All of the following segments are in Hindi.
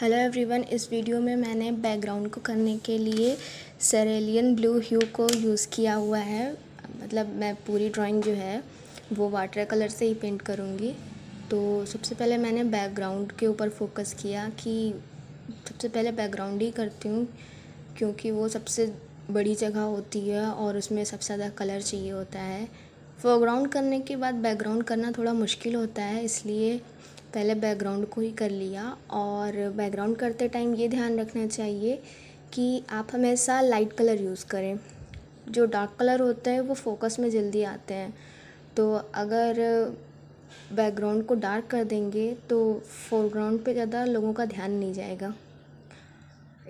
हेलो एवरीवन इस वीडियो में मैंने बैकग्राउंड को करने के लिए सरेलियन ब्लू ह्यू को यूज़ किया हुआ है मतलब मैं पूरी ड्राइंग जो है वो वाटर कलर से ही पेंट करूँगी तो सबसे पहले मैंने बैकग्राउंड के ऊपर फोकस किया कि सबसे पहले बैकग्राउंड ही करती हूँ क्योंकि वो सबसे बड़ी जगह होती है और उसमें सबसे ज़्यादा कलर चाहिए होता है फोरग्राउंड करने के बाद बैकग्राउंड करना थोड़ा मुश्किल होता है इसलिए पहले बैकग्राउंड को ही कर लिया और बैकग्राउंड करते टाइम ये ध्यान रखना चाहिए कि आप हमेशा लाइट कलर यूज़ करें जो डार्क कलर होते हैं वो फोकस में जल्दी आते हैं तो अगर बैकग्राउंड को डार्क कर देंगे तो फोरग्राउंड पे ज़्यादा लोगों का ध्यान नहीं जाएगा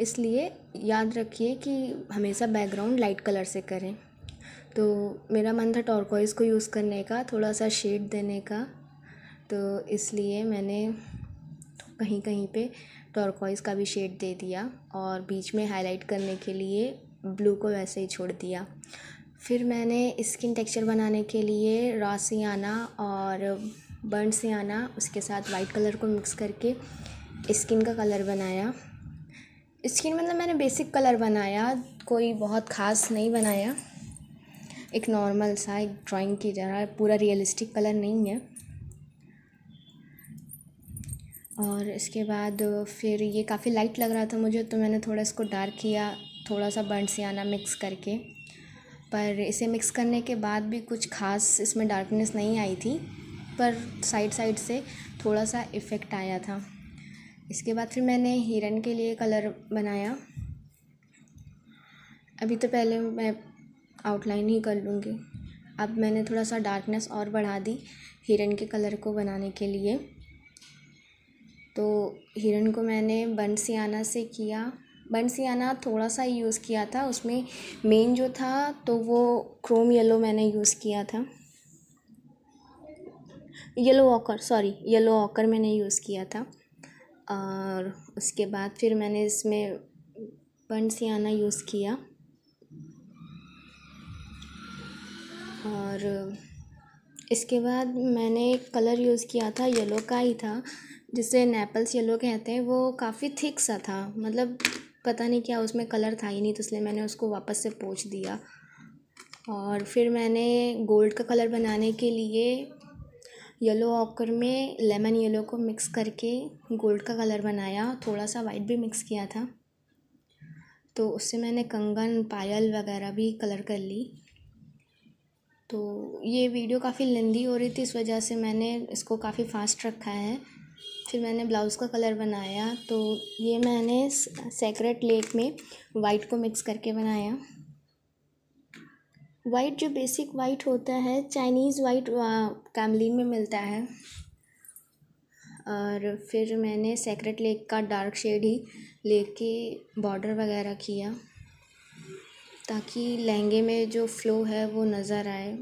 इसलिए याद रखिए कि हमेशा बैकग्राउंड लाइट कलर से करें तो मेरा मन था टॉर्कोइज़ को यूज़ करने का थोड़ा सा शेड देने का तो इसलिए मैंने कहीं कहीं पे टर्कोइज़ का भी शेड दे दिया और बीच में हाईलाइट करने के लिए ब्लू को वैसे ही छोड़ दिया फिर मैंने स्किन टेक्सचर बनाने के लिए रॉ आना और बर्न आना उसके साथ वाइट कलर को मिक्स करके स्किन का कलर बनाया स्किन मतलब मैंने बेसिक कलर बनाया कोई बहुत ख़ास नहीं बनाया एक नॉर्मल सा एक ड्राइंग की तरह पूरा रियलिस्टिक कलर नहीं है और इसके बाद फिर ये काफ़ी लाइट लग रहा था मुझे तो मैंने थोड़ा इसको डार्क किया थोड़ा सा से आना मिक्स करके पर इसे मिक्स करने के बाद भी कुछ खास इसमें डार्कनेस नहीं आई थी पर साइड साइड से थोड़ा सा इफ़ेक्ट आया था इसके बाद फिर मैंने हिरन के लिए कलर बनाया अभी तो पहले मैं आउटलाइन ही कर लूँगी अब मैंने थोड़ा सा डार्कनेस और बढ़ा दी हिरन के कलर को बनाने के लिए तो हिरन को मैंने बंसियाना से किया बंसियाना थोड़ा सा यूज़ किया था उसमें मेन जो था तो वो क्रोम येलो मैंने यूज़ किया था yellow ochre sorry yellow ochre मैंने यूज़ किया था और उसके बाद फिर मैंने इसमें बंसियाना यूज़ किया और इसके बाद मैंने कलर यूज़ किया था येलो का ही था जिसे नेपल्स येलो कहते हैं वो काफ़ी थिक सा था मतलब पता नहीं क्या उसमें कलर था ही नहीं तो इसलिए मैंने उसको वापस से पोछ दिया और फिर मैंने गोल्ड का कलर बनाने के लिए येलो ऑकर में लेमन येलो को मिक्स करके गोल्ड का कलर बनाया थोड़ा सा वाइट भी मिक्स किया था तो उससे मैंने कंगन पायल वगैरह भी कलर कर ली तो ये वीडियो काफ़ी लेंदी हो रही थी इस वजह से मैंने इसको काफ़ी फास्ट रखा है फिर मैंने ब्लाउज़ का कलर बनाया तो ये मैंने सेक्रेट लेक में वाइट को मिक्स करके बनाया वाइट जो बेसिक वाइट होता है चाइनीज़ वाइट कैमलिन में मिलता है और फिर मैंने सेक्रेट लेक का डार्क शेड ही लेके बॉर्डर वगैरह किया ताकि लहंगे में जो फ्लो है वो नज़र आए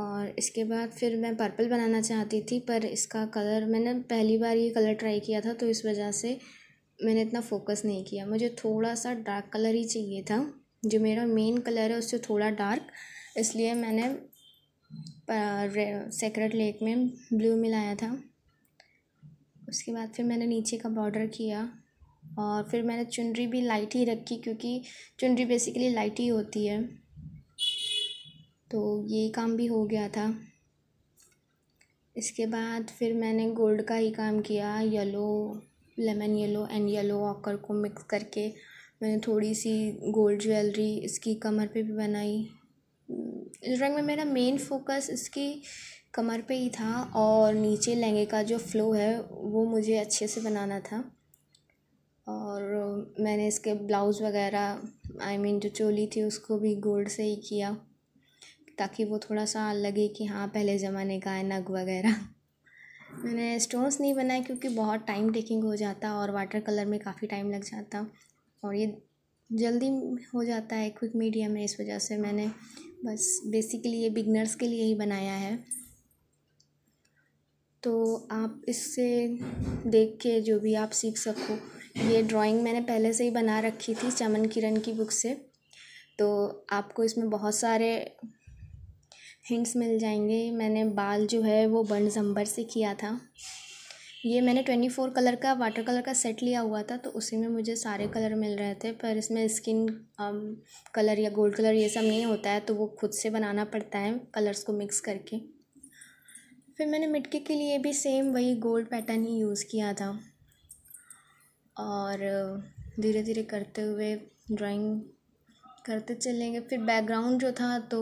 और इसके बाद फिर मैं पर्पल बनाना चाहती थी पर इसका कलर मैंने पहली बार ये कलर ट्राई किया था तो इस वजह से मैंने इतना फोकस नहीं किया मुझे थोड़ा सा डार्क कलर ही चाहिए था जो मेरा मेन कलर है उससे थोड़ा डार्क इसलिए मैंने सेक्रेट लेक में ब्लू मिलाया था उसके बाद फिर मैंने नीचे का बॉर्डर किया और फिर मैंने चुनरी भी लाइट ही रखी क्योंकि चुनरी बेसिकली लाइट ही होती है तो ये काम भी हो गया था इसके बाद फिर मैंने गोल्ड का ही काम किया yellow lemon yellow and yellow ochre को मिक्स करके मैंने थोड़ी सी गोल्ड ज्वेलरी इसकी कमर पे भी बनाई इस ड्राइंग में मेरा मेन फोकस इसकी कमर पे ही था और नीचे लहंगे का जो फ्लो है वो मुझे अच्छे से बनाना था और मैंने इसके ब्लाउज़ वगैरह आई मीन जो चोली थी उसको भी गोल्ड से ही किया ताकि वो थोड़ा सा लगे कि हाँ पहले ज़माने का है नग वगैरह मैंने स्टोन्स नहीं बनाए क्योंकि बहुत टाइम टेकिंग हो जाता और वाटर कलर में काफ़ी टाइम लग जाता और ये जल्दी हो जाता है क्विक मीडियम है इस वजह से मैंने बस बेसिकली ये बिगनर्स के लिए ही बनाया है तो आप इससे देख के जो भी आप सीख सको ये ड्राइंग मैंने पहले से ही बना रखी थी चमन किरण की बुक से तो आपको इसमें बहुत सारे हिंट्स मिल जाएंगे मैंने बाल जो है वो बन जम्बर से किया था ये मैंने ट्वेंटी फोर कलर का वाटर कलर का सेट लिया हुआ था तो उसी में मुझे सारे कलर मिल रहे थे पर इसमें स्किन कलर um, या गोल्ड कलर ये सब नहीं होता है तो वो खुद से बनाना पड़ता है कलर्स को मिक्स करके फिर मैंने मिटके के लिए भी सेम वही गोल्ड पैटर्न ही यूज़ किया था और धीरे धीरे करते हुए ड्राइंग करते चलेंगे फिर बैकग्राउंड जो था तो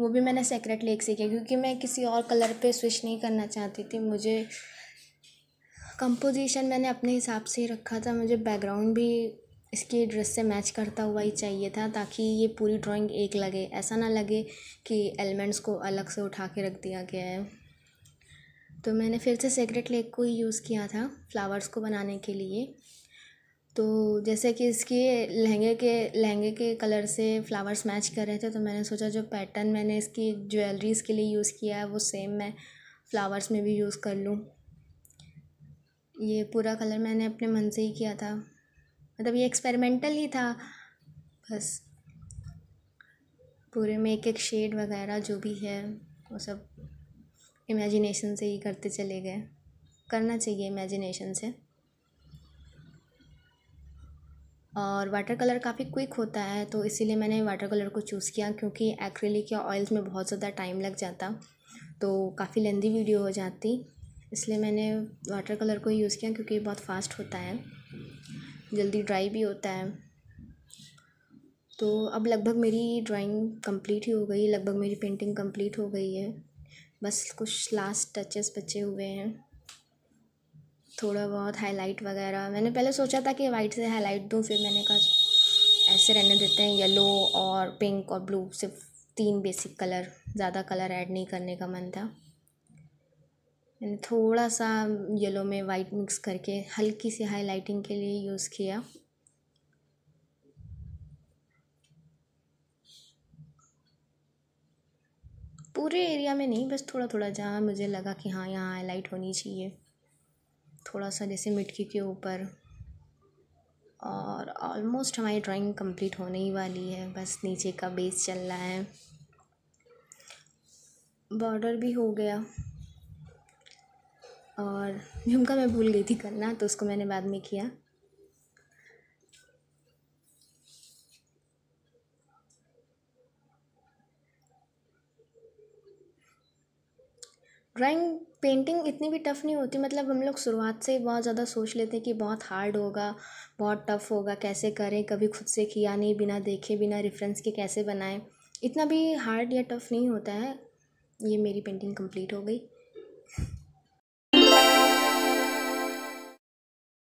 वो भी मैंने सेक्रेट लेक से किया क्योंकि मैं किसी और कलर पे स्विच नहीं करना चाहती थी मुझे कंपोजिशन मैंने अपने हिसाब से ही रखा था मुझे बैकग्राउंड भी इसकी ड्रेस से मैच करता हुआ ही चाहिए था ताकि ये पूरी ड्राइंग एक लगे ऐसा ना लगे कि एलिमेंट्स को अलग से उठा के रख दिया गया है तो मैंने फिर से सेक्रेट लेक को ही यूज़ किया था फ्लावर्स को बनाने के लिए तो जैसे कि इसके लहंगे के लहंगे के कलर से फ्लावर्स मैच कर रहे थे तो मैंने सोचा जो पैटर्न मैंने इसकी ज्वेलरीज़ के लिए यूज़ किया है वो सेम मैं फ्लावर्स में भी यूज़ कर लूँ ये पूरा कलर मैंने अपने मन से ही किया था मतलब ये एक्सपेरिमेंटल ही था बस पूरे में एक एक शेड वगैरह जो भी है वो सब इमेजिनेशन से ही करते चले गए करना चाहिए इमेजिनेशन से और वाटर कलर काफ़ी क्विक होता है तो इसीलिए मैंने वाटर कलर को चूज़ किया क्योंकि एक्रेलिक या ऑयल्स में बहुत ज़्यादा टाइम लग जाता तो काफ़ी लेंदी वीडियो हो जाती इसलिए मैंने वाटर कलर को यूज़ किया क्योंकि बहुत फास्ट होता है जल्दी ड्राई भी होता है तो अब लगभग मेरी ड्राइंग कंप्लीट ही हो गई लगभग मेरी पेंटिंग कंप्लीट हो गई है बस कुछ लास्ट टचेस बचे हुए हैं थोड़ा बहुत हाईलाइट वगैरह मैंने पहले सोचा था कि वाइट से हाईलाइट दूँ फिर मैंने कहा ऐसे रहने देते हैं येलो और पिंक और ब्लू सिर्फ तीन बेसिक कलर ज़्यादा कलर ऐड नहीं करने का मन था मैंने थोड़ा सा येलो में वाइट मिक्स करके हल्की सी हाईलाइटिंग के लिए यूज़ किया पूरे एरिया में नहीं बस थोड़ा थोड़ा जहाँ मुझे लगा कि हाँ यहाँ हाईलाइट होनी चाहिए थोड़ा सा जैसे मिटकी के ऊपर और ऑलमोस्ट हमारी ड्राइंग कंप्लीट होने ही वाली है बस नीचे का बेस चल रहा है बॉर्डर भी हो गया और झुमका मैं भूल गई थी करना तो उसको मैंने बाद में किया ड्राइंग पेंटिंग इतनी भी टफ़ नहीं होती मतलब हम लोग शुरुआत से ही बहुत ज़्यादा सोच लेते हैं कि बहुत हार्ड होगा बहुत टफ़ होगा कैसे करें कभी खुद से किया नहीं बिना देखे बिना रेफरेंस के कैसे बनाएं इतना भी हार्ड या टफ़ नहीं होता है ये मेरी पेंटिंग कंप्लीट हो गई